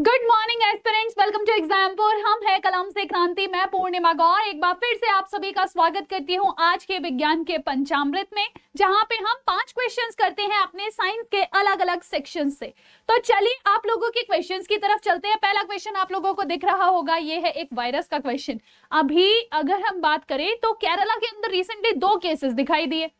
good morning aspirants welcome to Exampur हम है कलाम से क्रांति मैं पूर्णिमा गौर एक बार फिर से आप सभी का स्वागत करती हूं आज के विज्ञान के पंचामृत में जहां पे हम पांच क्वेश्चंस करते हैं अपने साइंस के अलग अलग सेक्शन से तो चलिए आप लोगों के क्वेश्चंस की तरफ चलते हैं पहला क्वेश्चन आप लोगों को दिख रहा होगा ये है एक वायरस का क्वेश्चन अभी अगर हम बात करें तो केरला के अंदर रिसेंटली दो केसेस दिखाई दिए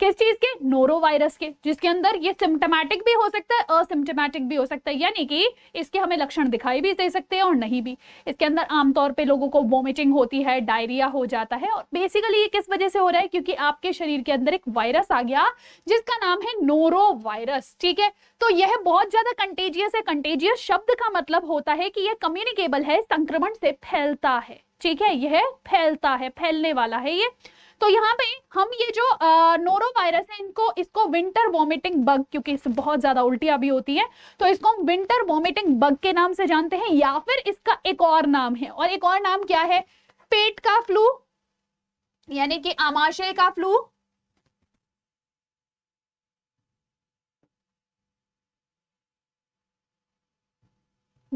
किस चीज के नोरो वायरस के जिसके अंदर ये सिम्टोमेटिक भी हो सकता है असिम्टोमेटिक भी हो सकता है यानी कि इसके हमें लक्षण दिखाई भी दे सकते हैं और नहीं भी इसके अंदर आमतौर पे लोगों को वॉमिटिंग होती है डायरिया हो जाता है और बेसिकली ये किस वजह से हो रहा है क्योंकि आपके शरीर के अंदर एक वायरस आ गया जिसका नाम है नोरो वायरस ठीक है तो यह बहुत ज्यादा कंटेजियस है कंटेजियस शब्द का मतलब होता है कि यह कम्युनिकेबल है संक्रमण से फैलता है ठीक है यह फैलता है फैलने वाला है ये तो यहाँ पे हम ये जो नोरो वायरस है इनको इसको विंटर वॉमिटिंग बग क्योंकि इससे बहुत ज्यादा उल्टियां भी होती है तो इसको हम विंटर वॉमिटिंग बग के नाम से जानते हैं या फिर इसका एक और नाम है और एक और नाम क्या है पेट का फ्लू यानी कि आमाशय का फ्लू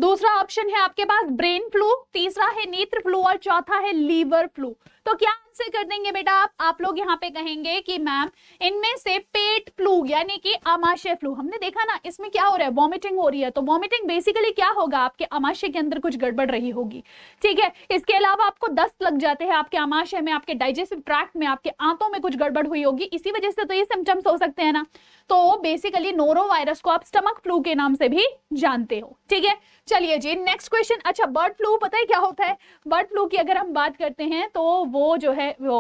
दूसरा ऑप्शन है आपके पास ब्रेन फ्लू तीसरा है नेत्र फ्लू और चौथा है लीवर फ्लू तो क्या से कर देंगे बेटा आप आप लोग यहाँ पे कहेंगे कि मैम इनमें से पेट फ्लू यानी कि अमाशय फ्लू हमने देखा ना इसमें क्या हो रहा है वॉमिटिंग हो रही है तो वॉमिटिंग बेसिकली क्या होगा आपके अमाशय के अंदर कुछ गड़बड़ रही होगी ठीक है इसके अलावा आपको दस्त लग जाते हैं आपके अमाशय में आपके डाइजेस्टिव ट्रैक्ट में आपके आंतों में कुछ गड़बड़ हुई होगी इसी वजह से तो ये सिम्टम्स हो सकते हैं ना तो बेसिकली नोरो वायरस को आप स्टमक फ्लू के नाम से भी जानते हो ठीक है चलिए जी नेक्स्ट क्वेश्चन अच्छा बर्ड फ्लू पता है क्या होता है बर्ड फ्लू की अगर हम बात करते हैं तो वो जो है है वो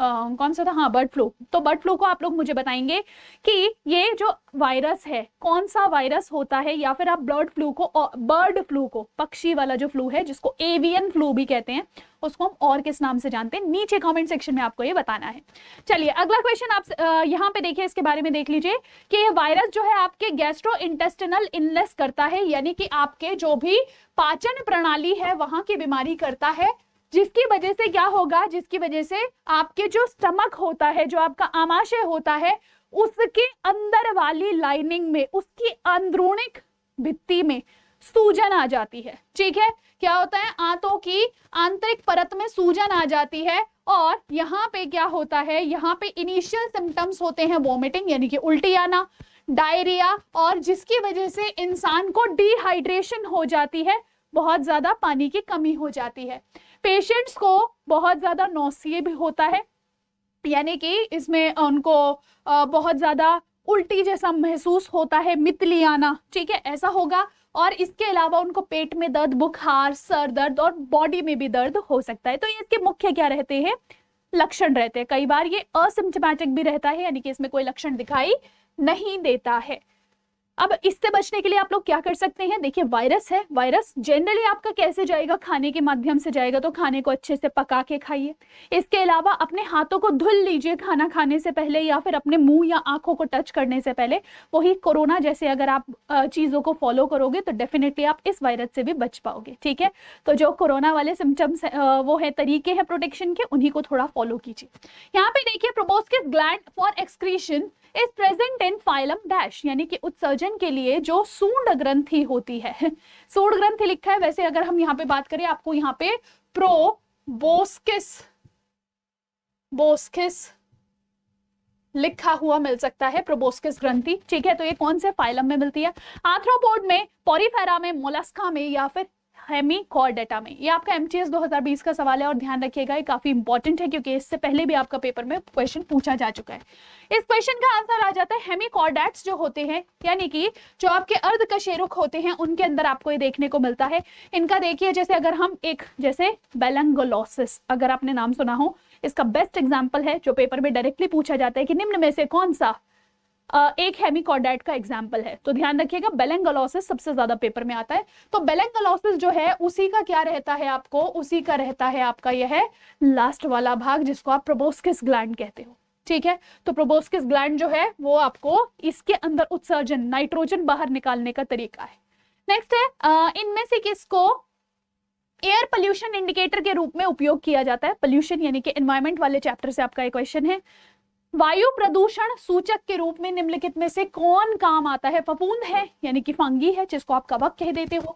आ, कौन सा था हाँ बर्ड फ्लू तो बर्ड फ्लू को आप लोग मुझे बताएंगे कि ये जो वायरस है कौन सा वायरस होता है या फिर आप बर्ड फ्लू को बर्ड फ्लू को पक्षी वाला जो फ्लू है जिसको एवियन फ्लू भी कहते हैं उसको हम और किस नाम से जानते हैं नीचे कमेंट सेक्शन में आपको ये बताना है चलिए अगला क्वेश्चन आप यहाँ पे देखिए इसके बारे में देख लीजिए कि ये वायरस जो है आपके गैस्ट्रो इंटेस्टिनल इनलेस करता है यानी कि आपके जो भी पाचन प्रणाली है वहां की बीमारी करता है जिसकी वजह से क्या होगा जिसकी वजह से आपके जो स्टमक होता है जो आपका आमाशय होता है उसके अंदर वाली लाइनिंग में उसकी अंदरूणिक भित्ति में सूजन आ जाती है ठीक है क्या होता है आंतों की आंतरिक परत में सूजन आ जाती है और यहाँ पे क्या होता है यहाँ पे इनिशियल सिम्टम्स होते हैं वॉमिटिंग यानी कि उल्टी आना डायरिया और जिसकी वजह से इंसान को डिहाइड्रेशन हो जाती है बहुत ज्यादा पानी की कमी हो जाती है पेशेंट्स को बहुत ज़्यादा नौसिए भी होता है यानी कि इसमें उनको बहुत ज़्यादा उल्टी जैसा महसूस होता है मितली आना ठीक है ऐसा होगा और इसके अलावा उनको पेट में दर्द बुखार सर दर्द और बॉडी में भी दर्द हो सकता है तो इसके मुख्य क्या रहते हैं लक्षण रहते हैं कई बार ये असिम्टमैटिक भी रहता है यानी कि इसमें कोई लक्षण दिखाई नहीं देता है अब इससे बचने के लिए आप लोग क्या कर सकते हैं देखिए वायरस है वायरस जनरली आपका कैसे जाएगा खाने के माध्यम से जाएगा तो खाने को अच्छे से पका के खाइए इसके अलावा अपने हाथों को धुल लीजिए खाना खाने से पहले या फिर अपने मुंह या आंखों को टच करने से पहले वही कोरोना जैसे अगर आप चीज़ों को फॉलो करोगे तो डेफिनेटली आप इस वायरस से भी बच पाओगे ठीक है तो जो कोरोना वाले सिम्टम्स वो है तरीके हैं प्रोटेक्शन के उन्हीं को थोड़ा फॉलो कीजिए यहाँ पे देखिए proboscis gland for excretion is present in phylum dash यानी कि उत्सर्जन के लिए जो सूंड ग्रंथि होती है सूंड ग्रंथि लिखा है वैसे अगर हम यहाँ पे बात करें आपको यहाँ पे प्रो बोस्किस बोस्किस लिखा हुआ मिल सकता है प्रोबोस्किस ग्रंथि ठीक है तो ये कौन से फाइलम में मिलती है आर्थ्रोपोड में पोरीफेरा में मोलस्का में या फिर हेमी कॉर डेटा में ये आपका एम 2020 का सवाल है और ध्यान रखिएगा ये काफी इंपॉर्टेंट है क्योंकि इससे पहले भी आपका पेपर में क्वेश्चन पूछा जा चुका है इस क्वेश्चन का आंसर आ जाता है हेमी कॉर्डेट्स e जो होते हैं यानी कि जो आपके अर्ध कशेरुक होते हैं उनके अंदर आपको ये देखने को मिलता है इनका देखिए जैसे अगर हम एक जैसे बेलंगोलोसिस अगर आपने नाम सुना हो इसका बेस्ट एग्जाम्पल है जो पेपर में डायरेक्टली पूछा जाता है कि निम्न में से कौन सा एक हेमिकॉर्डेट का एग्जाम्पल है तो ध्यान रखिएगा बेलेंगलोसिस सबसे ज्यादा पेपर में आता है तो बेलेंगलोसिस जो है उसी का क्या रहता है आपको उसी का रहता है आपका यह है लास्ट वाला भाग जिसको आप प्रोबोस्किस ग्लैंड कहते हो ठीक है तो प्रोबोस्किस ग्लैंड जो है वो आपको इसके अंदर उत्सर्जन नाइट्रोजन बाहर निकालने का तरीका है नेक्स्ट है इनमें से किसको एयर पोल्यूशन इंडिकेटर के रूप में उपयोग किया जाता है पोल्यूशन यानी कि एनवायरमेंट वाले चैप्टर से आपका एक क्वेश्चन है वायु प्रदूषण सूचक के रूप में निम्नलिखित में से कौन काम आता है फपूंद है यानी कि फंगी है जिसको आप कबक कह देते हो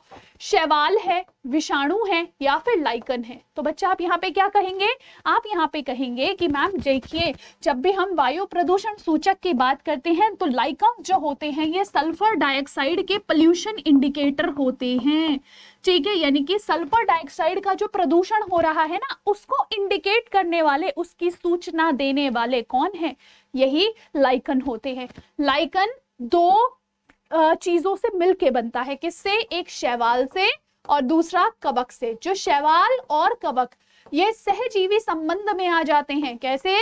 शैवाल है विषाणु है या फिर लाइकन है तो बच्चा आप यहाँ पे क्या कहेंगे आप यहाँ पे कहेंगे कि मैम देखिए जब भी हम वायु प्रदूषण सूचक की बात करते हैं तो लाइकन जो होते हैं ये सल्फर डाइऑक्साइड के पल्यूशन इंडिकेटर होते हैं ठीक है यानी कि सल्फर डाइऑक्साइड का जो प्रदूषण हो रहा है ना उसको इंडिकेट करने वाले उसकी सूचना देने वाले कौन है यही लाइकन होते हैं लाइकन दो चीजों से मिलके बनता है किससे एक शैवाल से और दूसरा कवक से जो शैवाल और कवक ये सहजीवी संबंध में आ जाते हैं कैसे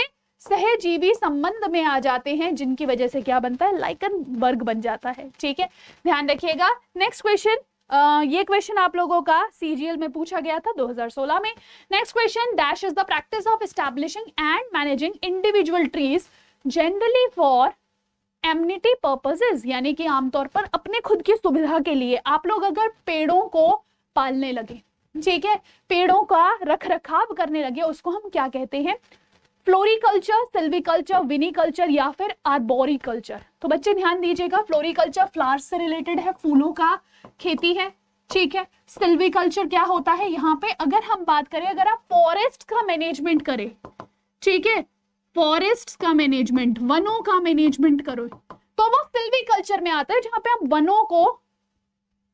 सहजीवी संबंध में आ जाते हैं जिनकी वजह से क्या बनता है लाइकन वर्ग बन जाता है ठीक है ध्यान रखिएगा नेक्स्ट क्वेश्चन ये क्वेश्चन आप लोगों का सीजीएल में पूछा गया था 2016 में next question dash is the practice of establishing and managing individual trees generally for amenity purposes यानी कि आमतौर पर अपने खुद की सुविधा के लिए आप लोग अगर पेड़ों को पालने लगे ठीक है पेड़ों का रख रखाव करने लगे उसको हम क्या कहते हैं फ्लोरिकल्चर सिल्विकल्चर विनीकल्चर या फिर आर्बोरिकल्चर तो बच्चे ध्यान दीजिएगा फ्लोरिकल्चर फ्लावर्स से रिलेटेड है फूलों का खेती है ठीक है सिल्विकल्चर क्या होता है यहाँ पे अगर हम बात करें अगर आप फॉरेस्ट का मैनेजमेंट करें ठीक है फॉरेस्ट का मैनेजमेंट वनों का मैनेजमेंट करो तो वो सिल्विकल्चर में आता है जहां पे आप वनों को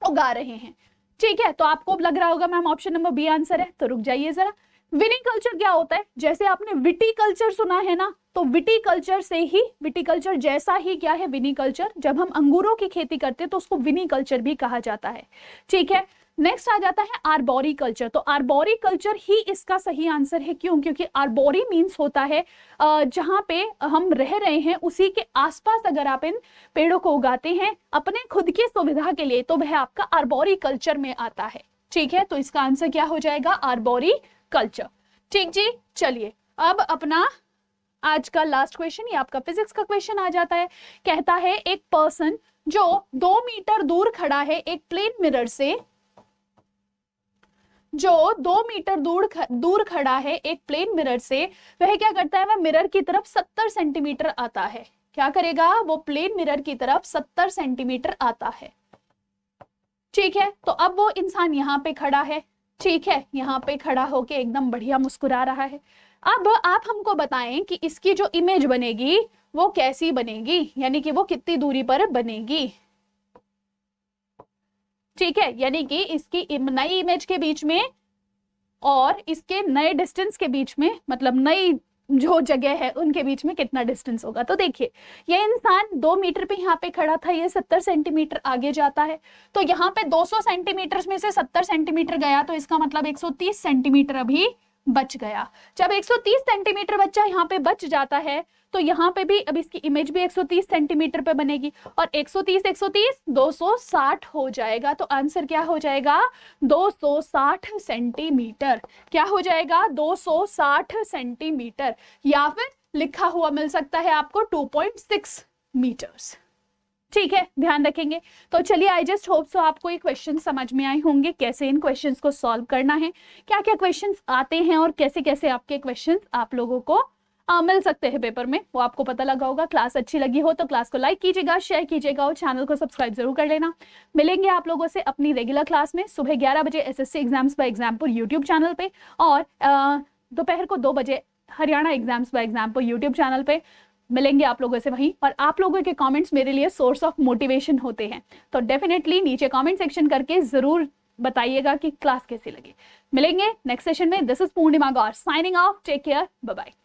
उगा रहे हैं ठीक है तो आपको लग रहा होगा ma'am option number B answer है तो रुक जाइए जरा कल्चर क्या होता है जैसे आपने विटी कल्चर सुना है ना तो विटी कल्चर से ही विटी कल्चर जैसा ही क्या है विनी कल्चर जब हम अंगूरों की खेती करते हैं तो उसको विनी कल्चर भी कहा जाता है ठीक है नेक्स्ट आ जाता है आरबोरी कल्चर तो आरबोरी कल्चर ही इसका सही आंसर है क्यों क्योंकि आरबोरी मीन्स होता है जहां पे हम रह रहे हैं उसी के आसपास अगर आप इन पेड़ों को उगाते हैं अपने खुद की सुविधा के लिए तो वह आपका आरबोरी कल्चर में आता है ठीक है तो इसका आंसर क्या हो जाएगा आरबोरी कल्चर ठीक जी चलिए अब अपना आज का लास्ट क्वेश्चन ये आपका फिजिक्स का क्वेश्चन आ जाता है कहता है एक पर्सन जो दो मीटर दूर खड़ा है एक प्लेन मिरर से जो दो मीटर दूर ख, दूर खड़ा है एक प्लेन मिरर से वह क्या करता है वह मिरर की तरफ सत्तर सेंटीमीटर आता है क्या करेगा वो प्लेन मिरर की तरफ सत्तर सेंटीमीटर आता है ठीक है तो अब वो इंसान यहां पे खड़ा है ठीक है यहाँ पे खड़ा होके एकदम बढ़िया मुस्कुरा रहा है अब आप हमको बताएं कि इसकी जो इमेज बनेगी वो कैसी बनेगी यानी कि वो कितनी दूरी पर बनेगी ठीक है यानी कि इसकी नई इमेज के बीच में और इसके नए डिस्टेंस के बीच में मतलब नई जो जगह है उनके बीच में कितना डिस्टेंस होगा तो देखिए ये इंसान दो मीटर पे यहाँ पे खड़ा था ये सत्तर सेंटीमीटर आगे जाता है तो यहाँ पे 200 सेंटीमीटर में से सत्तर सेंटीमीटर गया तो इसका मतलब 130 सेंटीमीटर अभी बच गया जब 130 सेंटीमीटर बच्चा यहाँ पे बच जाता है तो यहाँ पे भी अब इसकी इमेज भी 130 सेंटीमीटर पे बनेगी और 130 130 260 हो जाएगा तो आंसर क्या हो जाएगा 260 सेंटीमीटर क्या हो जाएगा 260 सेंटीमीटर या फिर लिखा हुआ मिल सकता है आपको 2.6 मीटर्स ठीक है ध्यान रखेंगे तो चलिए आई जस्ट होप सो आपको ये क्वेश्चन समझ में आए होंगे कैसे इन क्वेश्चंस को सॉल्व करना है क्या क्या क्वेश्चंस आते हैं और कैसे कैसे आपके क्वेश्चंस आप लोगों को आ, मिल सकते हैं पेपर में वो आपको पता लगा होगा क्लास अच्छी लगी हो तो क्लास को लाइक कीजिएगा शेयर कीजिएगा और चैनल को सब्सक्राइब जरूर कर लेना मिलेंगे आप लोगों से अपनी रेगुलर क्लास में सुबह ग्यारह बजे S C exams by example YouTube channel पे और दोपहर को दो बजे Haryana exams by example YouTube channel पे मिलेंगे आप लोगों से वहीं और आप लोगों के कमेंट्स मेरे लिए सोर्स ऑफ मोटिवेशन होते हैं तो डेफिनेटली नीचे कमेंट सेक्शन करके ज़रूर बताइएगा कि क्लास कैसी लगी मिलेंगे नेक्स्ट सेशन में this is Purnima Gaur signing off take care bye